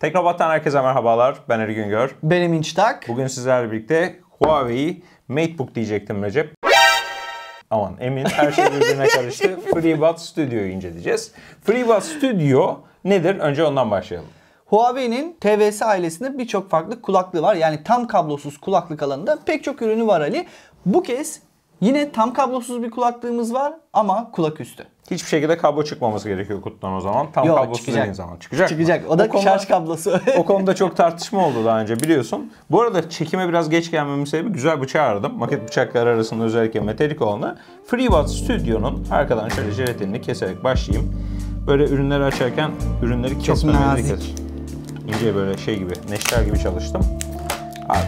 Teknobat'tan herkese merhabalar. Ben Eri Güngör. Benim İnçtak. Bugün sizlerle birlikte Huawei MateBook diyecektim Recep. Aman emin her şey birbirine karıştı. FreeBuds Studio'yu inceleyeceğiz. FreeBuds Studio nedir? Önce ondan başlayalım. Huawei'nin TVS ailesinde birçok farklı kulaklığı var. Yani tam kablosuz kulaklık alanında pek çok ürünü var Ali. Bu kez Yine tam kablosuz bir kulaklığımız var ama kulak üstü. Hiçbir şekilde kablo çıkmaması gerekiyor kutudan o zaman. Tam Yo, kablosuz çıkacak. dediğin zaman çıkacak. Çıkacak. Mı? O da o konuda, şarj kablosu. o konuda çok tartışma oldu daha önce biliyorsun. Bu arada çekime biraz geç gelmemin sebebi güzel bıçağı aradım. Maket bıçakları arasında özellikle metalik olanı. FreeBuds Studio'nun arkadan şöyle jelatinini keserek başlayayım. Böyle ürünleri açarken ürünleri Çok kesmeden ince böyle şey gibi neşter gibi çalıştım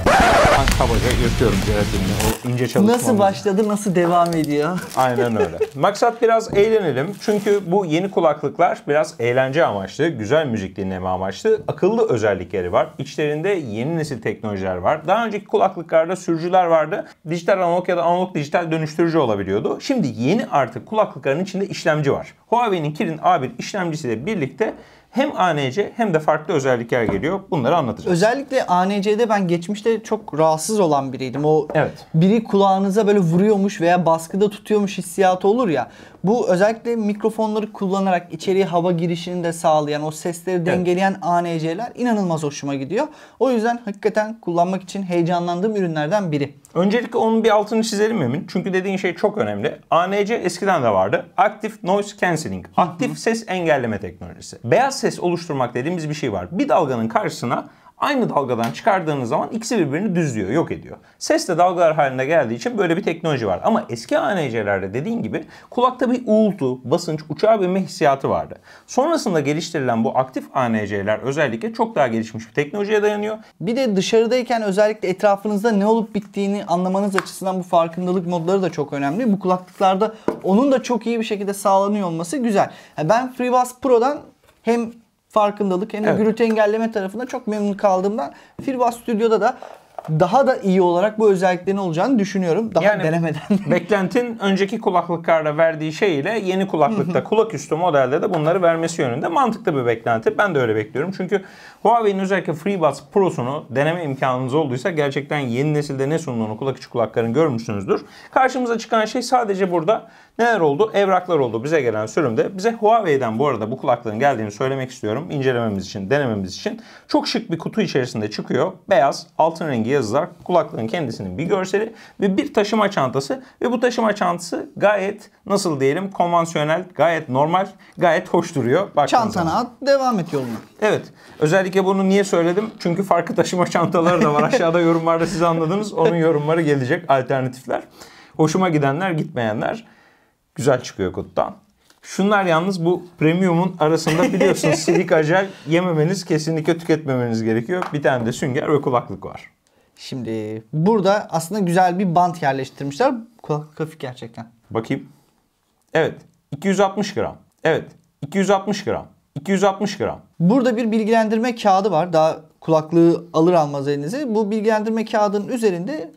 ben kabaca yırtıyorum jelatinini. O ince çalışma. Nasıl başladı, nasıl devam ediyor? Aynen öyle. Maksat biraz eğlenelim. Çünkü bu yeni kulaklıklar biraz eğlence amaçlı, güzel müzik dinleme amaçlı. Akıllı özellikleri var. İçlerinde yeni nesil teknolojiler var. Daha önceki kulaklıklarda sürücüler vardı. Dijital analog ya da analog dijital dönüştürücü olabiliyordu. Şimdi yeni artık kulaklıkların içinde işlemci var. Huawei'nin Kirin A1 işlemcisiyle birlikte hem ANC hem de farklı özellikler geliyor. Bunları anlatacağız. Özellikle ANC'de ben geçmişte çok rahatsız olan biriydim. O evet. biri kulağınıza böyle vuruyormuş veya baskıda tutuyormuş hissiyatı olur ya. Bu özellikle mikrofonları kullanarak içeriye hava girişini de sağlayan, o sesleri dengeleyen evet. ANC'ler inanılmaz hoşuma gidiyor. O yüzden hakikaten kullanmak için heyecanlandığım ürünlerden biri. Öncelikle onun bir altını çizelim Emin. Çünkü dediğin şey çok önemli. ANC eskiden de vardı. Active Noise Cancelling. Aktif ses engelleme teknolojisi. Beyaz ses oluşturmak dediğimiz bir şey var. Bir dalganın karşısına aynı dalgadan çıkardığınız zaman ikisi birbirini düzlüyor, yok ediyor. Ses de dalgalar halinde geldiği için böyle bir teknoloji var. Ama eski ANC'lerde dediğim gibi kulakta bir uğultu, basınç, uçağa binme hissiyatı vardı. Sonrasında geliştirilen bu aktif ANC'ler özellikle çok daha gelişmiş bir teknolojiye dayanıyor. Bir de dışarıdayken özellikle etrafınızda ne olup bittiğini anlamanız açısından bu farkındalık modları da çok önemli. Bu kulaklıklarda onun da çok iyi bir şekilde sağlanıyor olması güzel. Yani ben FreeBuds Pro'dan hem farkındalık hem de evet. gürültü engelleme tarafında çok memnun kaldığımdan Firbas Stüdyo'da da daha da iyi olarak bu özelliklerin olacağını düşünüyorum. Daha yani, denemeden. beklentin önceki kulaklıklarda verdiği şey ile yeni kulaklıkta kulaküstü modelde de bunları vermesi yönünde mantıklı bir beklenti. Ben de öyle bekliyorum. Çünkü Huawei'nin özellikle FreeBuds Pro'sunu deneme imkanınız olduysa gerçekten yeni nesilde ne sunduğunu kulak içi kulakların görmüşsünüzdür. Karşımıza çıkan şey sadece burada Neler oldu? Evraklar oldu bize gelen sürümde. Bize Huawei'den bu arada bu kulaklığın geldiğini söylemek istiyorum. İncelememiz için, denememiz için. Çok şık bir kutu içerisinde çıkıyor. Beyaz, altın rengi yazılar, kulaklığın kendisinin bir görseli ve bir taşıma çantası. Ve bu taşıma çantası gayet nasıl diyelim konvansiyonel, gayet normal, gayet hoş duruyor. Çantana at, devam et yoluna. Evet. Özellikle bunu niye söyledim? Çünkü farklı taşıma çantaları da var. Aşağıda yorumlarda siz anladınız. Onun yorumları gelecek, alternatifler. Hoşuma gidenler, gitmeyenler. Güzel çıkıyor kutudan. Şunlar yalnız bu premiumun arasında biliyorsunuz silik acel yememeniz kesinlikle tüketmemeniz gerekiyor. Bir tane de sünger ve kulaklık var. Şimdi burada aslında güzel bir bant yerleştirmişler. Kulaklık hafif gerçekten. Bakayım. Evet 260 gram. Evet 260 gram. 260 gram. Burada bir bilgilendirme kağıdı var. Daha kulaklığı alır almaz elinize. Bu bilgilendirme kağıdının üzerinde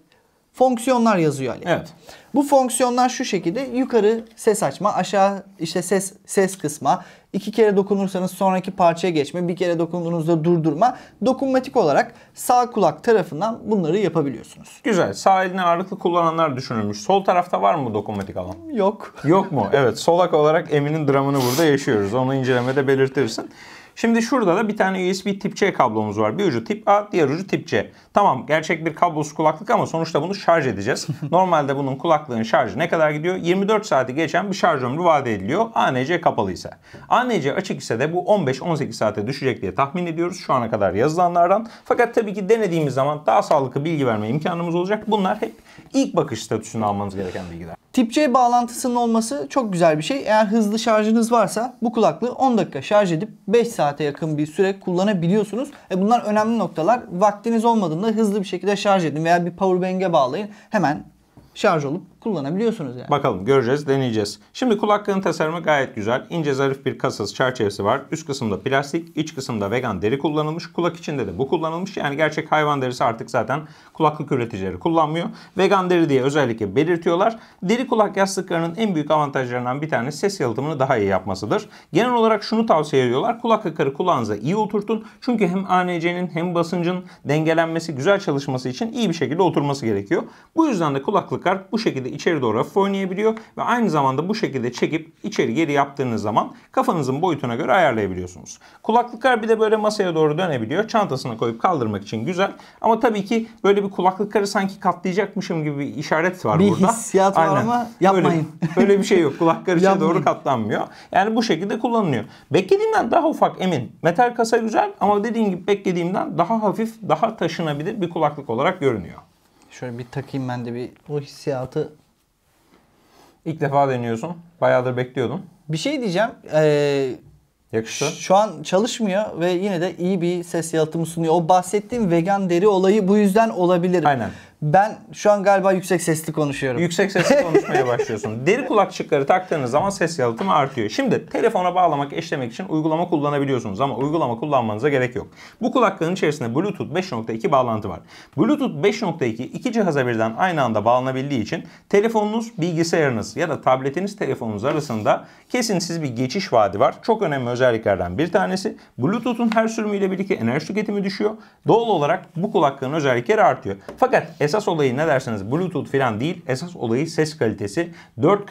fonksiyonlar yazıyor Ali. Evet. Bu fonksiyonlar şu şekilde yukarı ses açma, aşağı işte ses ses kısma, iki kere dokunursanız sonraki parçaya geçme, bir kere dokunduğunuzda durdurma. Dokunmatik olarak sağ kulak tarafından bunları yapabiliyorsunuz. Güzel. Sağ elini ağırlıklı kullananlar düşünülmüş. Sol tarafta var mı dokunmatik alan? Yok. Yok mu? Evet. Solak olarak Emin'in dramını burada yaşıyoruz. Onu incelemede belirtirsin. Şimdi şurada da bir tane USB tip C kablomuz var. Bir ucu tip A, diğer ucu tip C. Tamam gerçek bir kablosuz kulaklık ama sonuçta bunu şarj edeceğiz. Normalde bunun kulaklığın şarjı ne kadar gidiyor? 24 saati geçen bir şarj ömrü vaat ediliyor. ANC kapalı ise. ANC açık ise de bu 15-18 saate düşecek diye tahmin ediyoruz şu ana kadar yazılanlardan. Fakat tabii ki denediğimiz zaman daha sağlıklı bilgi verme imkanımız olacak. Bunlar hep ilk bakış statüsünü almanız gereken bilgiler. Tip C bağlantısının olması çok güzel bir şey. Eğer hızlı şarjınız varsa bu kulaklığı 10 dakika şarj edip 5 saat saate yakın bir süre kullanabiliyorsunuz. E bunlar önemli noktalar. Vaktiniz olmadığında hızlı bir şekilde şarj edin veya bir powerbank'e bağlayın. Hemen şarj olup kullanabiliyorsunuz yani. Bakalım göreceğiz, deneyeceğiz. Şimdi kulaklığın tasarımı gayet güzel. İnce zarif bir kasası, çerçevesi var. Üst kısımda plastik, iç kısımda vegan deri kullanılmış. Kulak içinde de bu kullanılmış. Yani gerçek hayvan derisi artık zaten kulaklık üreticileri kullanmıyor. Vegan deri diye özellikle belirtiyorlar. Deri kulak yastıklarının en büyük avantajlarından bir tanesi ses yalıtımını daha iyi yapmasıdır. Genel olarak şunu tavsiye ediyorlar. Kulaklıkları kulağınıza iyi oturtun. Çünkü hem ANC'nin hem basıncın dengelenmesi, güzel çalışması için iyi bir şekilde oturması gerekiyor. Bu yüzden de kulaklıklar bu şekilde içeri doğru hafif oynayabiliyor ve aynı zamanda bu şekilde çekip içeri geri yaptığınız zaman kafanızın boyutuna göre ayarlayabiliyorsunuz. Kulaklıklar bir de böyle masaya doğru dönebiliyor. Çantasına koyup kaldırmak için güzel. Ama tabii ki böyle bir kulaklıkları sanki katlayacakmışım gibi bir işaret var bir burada. Bir hissiyat var ama yapmayın. Böyle, böyle bir şey yok. Kulak karışa doğru katlanmıyor. Yani bu şekilde kullanılıyor. Beklediğimden daha ufak emin. Metal kasa güzel ama dediğim gibi beklediğimden daha hafif, daha taşınabilir bir kulaklık olarak görünüyor. Şöyle bir takayım ben de bir o hissiyatı İlk defa deniyorsun. Bayağıdır bekliyordum. Bir şey diyeceğim. Ee, Yakıştı. Şu an çalışmıyor ve yine de iyi bir ses yalıtımı sunuyor. O bahsettiğim vegan deri olayı bu yüzden olabilir. Aynen. Ben şu an galiba yüksek sesli konuşuyorum. Yüksek sesli konuşmaya başlıyorsun. Deri kulakçıkları taktığınız zaman ses yalıtımı artıyor. Şimdi telefona bağlamak, eşlemek için uygulama kullanabiliyorsunuz ama uygulama kullanmanıza gerek yok. Bu kulaklığın içerisinde Bluetooth 5.2 bağlantı var. Bluetooth 5.2 iki cihaza birden aynı anda bağlanabildiği için telefonunuz, bilgisayarınız ya da tabletiniz telefonunuz arasında kesinsiz bir geçiş vaadi var. Çok önemli özelliklerden bir tanesi. Bluetooth'un her sürümüyle birlikte enerji tüketimi düşüyor. Doğal olarak bu kulaklığın özellikleri artıyor. Fakat Esas olayı ne derseniz Bluetooth falan değil. Esas olayı ses kalitesi. 4-48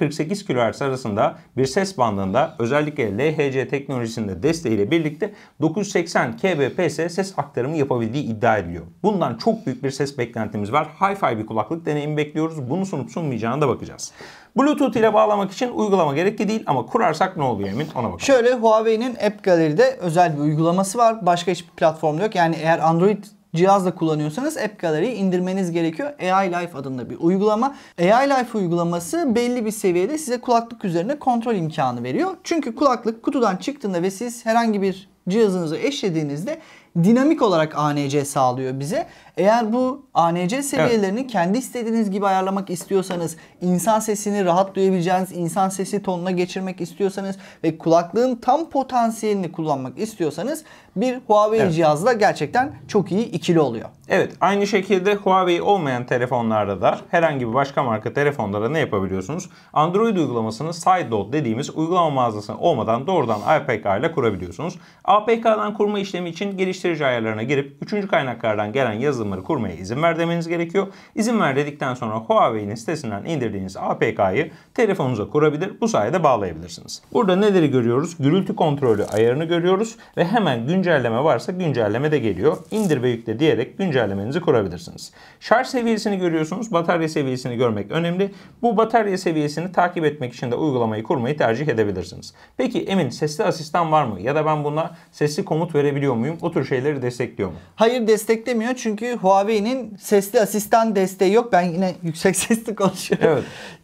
kHz arasında bir ses bandında özellikle LHC teknolojisinde desteğiyle birlikte 980 kbps ses aktarımı yapabildiği iddia ediliyor. Bundan çok büyük bir ses beklentimiz var. Hi-Fi bir kulaklık deneyimi bekliyoruz. Bunu sunup sunmayacağına da bakacağız. Bluetooth ile bağlamak için uygulama gerekli değil ama kurarsak ne oluyor Emin ona bakalım. Şöyle Huawei'nin App Gallery'de özel bir uygulaması var. Başka hiçbir platformda yok. Yani eğer Android cihazla kullanıyorsanız App Gallery'yi indirmeniz gerekiyor. AI Life adında bir uygulama. AI Life uygulaması belli bir seviyede size kulaklık üzerine kontrol imkanı veriyor. Çünkü kulaklık kutudan çıktığında ve siz herhangi bir cihazınızı eşlediğinizde dinamik olarak ANC sağlıyor bize. Eğer bu ANC seviyelerini evet. kendi istediğiniz gibi ayarlamak istiyorsanız, insan sesini rahat duyabileceğiniz insan sesi tonuna geçirmek istiyorsanız ve kulaklığın tam potansiyelini kullanmak istiyorsanız bir Huawei evet. cihazla gerçekten çok iyi ikili oluyor. Evet, aynı şekilde Huawei olmayan telefonlarda da herhangi bir başka marka telefonlara ne yapabiliyorsunuz? Android uygulamasını sideload dediğimiz uygulama mağazası olmadan doğrudan APK ile kurabiliyorsunuz. APK'dan kurma işlemi için geliştirici ayarlarına girip 3. kaynaklardan gelen yazı yazılımları kurmaya izin ver demeniz gerekiyor. İzin ver dedikten sonra Huawei'nin sitesinden indirdiğiniz APK'yı telefonunuza kurabilir. Bu sayede bağlayabilirsiniz. Burada neleri görüyoruz? Gürültü kontrolü ayarını görüyoruz ve hemen güncelleme varsa güncelleme de geliyor. İndir ve yükle diyerek güncellemenizi kurabilirsiniz. Şarj seviyesini görüyorsunuz. Batarya seviyesini görmek önemli. Bu batarya seviyesini takip etmek için de uygulamayı kurmayı tercih edebilirsiniz. Peki Emin sesli asistan var mı? Ya da ben buna sesli komut verebiliyor muyum? O tür şeyleri destekliyor mu? Hayır desteklemiyor çünkü Huawei'nin sesli asistan desteği yok. Ben yine yüksek sesli konuşuyorum.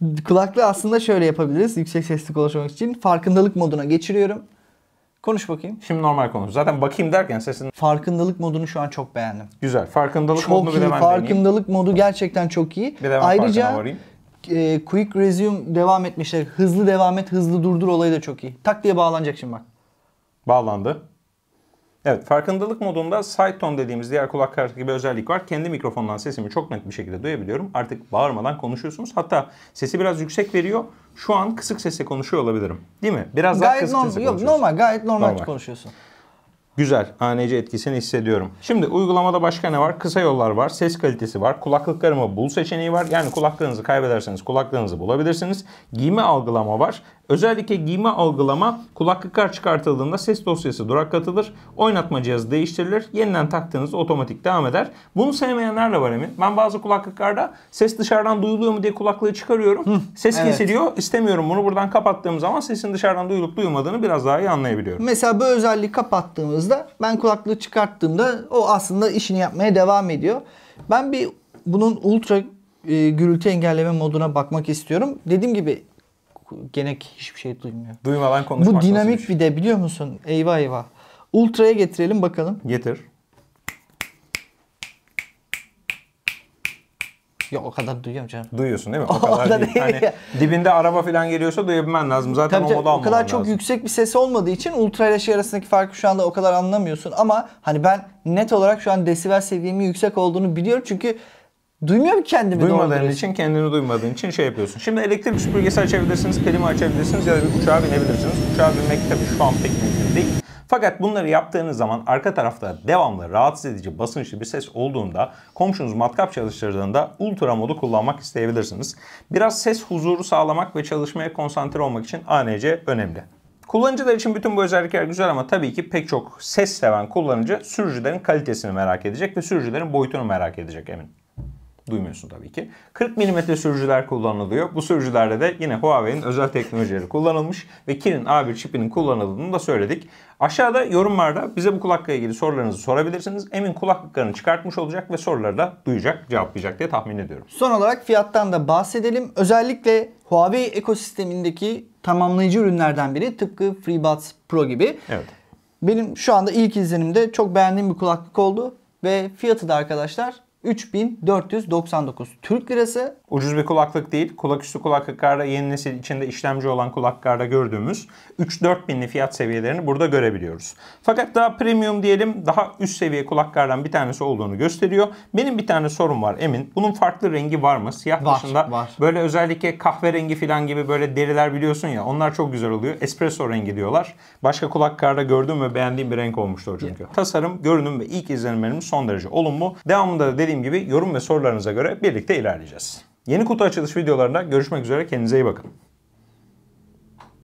Evet. Kulaklığı aslında şöyle yapabiliriz. Yüksek sesli konuşmak için farkındalık moduna geçiriyorum. Konuş bakayım. Şimdi normal konuş. Zaten bakayım derken sesin... Farkındalık modunu şu an çok beğendim. Güzel. Farkındalık çok modunu iyi. bir hemen Farkındalık deneyeyim. modu gerçekten çok iyi. Bir hemen Ayrıca e, quick resume devam etmişler. Hızlı devam et, hızlı durdur olayı da çok iyi. Tak diye bağlanacak şimdi bak. Bağlandı. Evet farkındalık modunda side tone dediğimiz diğer kulak kartı gibi özellik var. Kendi mikrofondan sesimi çok net bir şekilde duyabiliyorum. Artık bağırmadan konuşuyorsunuz. Hatta sesi biraz yüksek veriyor. Şu an kısık sesle konuşuyor olabilirim. Değil mi? Biraz daha kısık normal, sesle yok, konuşuyorsun. normal gayet normal, normal. konuşuyorsun. Güzel. ANC etkisini hissediyorum. Şimdi uygulamada başka ne var? Kısa yollar var. Ses kalitesi var. kulaklıklarımı bul seçeneği var. Yani kulaklarınızı kaybederseniz kulaklarınızı bulabilirsiniz. Giyme algılama var. Özellikle giyme algılama kulaklıklar çıkartıldığında ses dosyası duraklatılır. Oynatma cihazı değiştirilir. Yeniden taktığınız otomatik devam eder. Bunu sevmeyenler de var Emin. Ben bazı kulaklıklarda ses dışarıdan duyuluyor mu diye kulaklığı çıkarıyorum. Hı, ses evet. kesiliyor. İstemiyorum bunu buradan kapattığım zaman sesin dışarıdan duyulup duyulmadığını biraz daha iyi anlayabiliyorum. Mesela bu özelliği kapattığımız baktığımızda ben kulaklığı çıkarttığımda o aslında işini yapmaya devam ediyor. Ben bir bunun ultra e, gürültü engelleme moduna bakmak istiyorum. Dediğim gibi gene hiçbir şey duymuyor. Duymadan konuşmak Bu dinamik şey? bir de biliyor musun? Eyvah eyvah. Ultra'ya getirelim bakalım. Getir. Yok o kadar duyuyorum canım. Duyuyorsun değil mi? O, o kadar da değil. Hani değil. dibinde araba falan geliyorsa duyabilmen lazım. Zaten Tabii o moda O kadar çok lazım. yüksek bir sesi olmadığı için ultra ile şey arasındaki farkı şu anda o kadar anlamıyorsun. Ama hani ben net olarak şu an desibel seviyemi yüksek olduğunu biliyorum. Çünkü Duymuyorum kendimi. Duymadığın doğru için kendini duymadığın için şey yapıyorsun. Şimdi elektrik süpürgesi açabilirsiniz, klima açabilirsiniz ya da bir uçağa binebilirsiniz. Uçağa binmek tabii şu an pek mümkün değil. Fakat bunları yaptığınız zaman arka tarafta devamlı rahatsız edici basınçlı bir ses olduğunda komşunuz matkap çalıştırdığında ultra modu kullanmak isteyebilirsiniz. Biraz ses huzuru sağlamak ve çalışmaya konsantre olmak için ANC önemli. Kullanıcılar için bütün bu özellikler güzel ama tabii ki pek çok ses seven kullanıcı sürücülerin kalitesini merak edecek ve sürücülerin boyutunu merak edecek emin. Duymuyorsun tabii ki. 40 mm sürücüler kullanılıyor. Bu sürücülerde de yine Huawei'nin özel teknolojileri kullanılmış ve Kirin A1 çipinin kullanıldığını da söyledik. Aşağıda yorumlarda bize bu kulaklıkla ilgili sorularınızı sorabilirsiniz. Emin kulaklıklarını çıkartmış olacak ve soruları da duyacak, cevaplayacak diye tahmin ediyorum. Son olarak fiyattan da bahsedelim. Özellikle Huawei ekosistemindeki tamamlayıcı ürünlerden biri tıpkı FreeBuds Pro gibi. Evet. Benim şu anda ilk izlenimde çok beğendiğim bir kulaklık oldu ve fiyatı da arkadaşlar 3499 Türk Lirası Ucuz bir kulaklık değil. kulaküstü kulaklıklarda yeni nesil içinde işlemci olan kulaklıklarda gördüğümüz 3-4 binli fiyat seviyelerini burada görebiliyoruz. Fakat daha premium diyelim daha üst seviye kulaklıklardan bir tanesi olduğunu gösteriyor. Benim bir tane sorum var Emin. Bunun farklı rengi var mı? Siyah var, dışında var. böyle özellikle kahverengi falan gibi böyle deriler biliyorsun ya onlar çok güzel oluyor. Espresso rengi diyorlar. Başka kulaklıklarda gördüğüm ve beğendiğim bir renk olmuştu o çünkü. Evet. Tasarım, görünüm ve ilk izlenimlerim son derece olumlu. Devamında da dediğim gibi yorum ve sorularınıza göre birlikte ilerleyeceğiz. Yeni kutu açılış videolarında görüşmek üzere. Kendinize iyi bakın.